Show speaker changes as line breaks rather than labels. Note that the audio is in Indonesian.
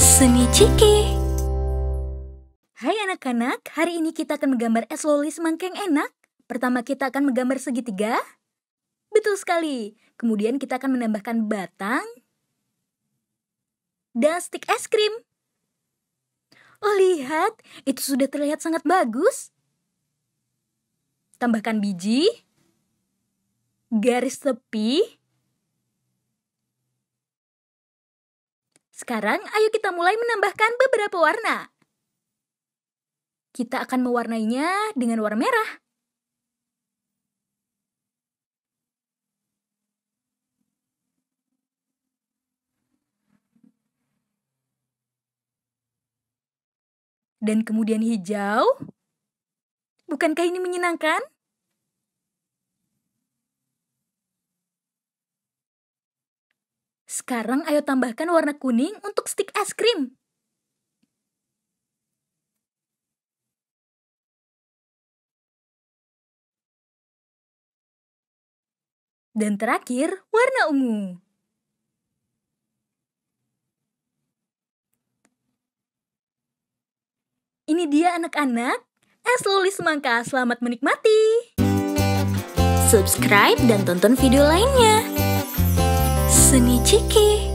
Seni Ciki Hai anak-anak, hari ini kita akan menggambar es lolis mangkeng enak. Pertama kita akan menggambar segitiga. Betul sekali. Kemudian kita akan menambahkan batang dan stik es krim. Oh lihat, itu sudah terlihat sangat bagus. Tambahkan biji, garis tepi, Sekarang ayo kita mulai menambahkan beberapa warna. Kita akan mewarnainya dengan warna merah.
Dan kemudian hijau. Bukankah ini
menyenangkan? Sekarang ayo tambahkan warna kuning untuk stik es krim.
Dan terakhir, warna ungu.
Ini dia anak-anak, es loli semangka. Selamat menikmati. Subscribe dan tonton video lainnya.
सुनी जी की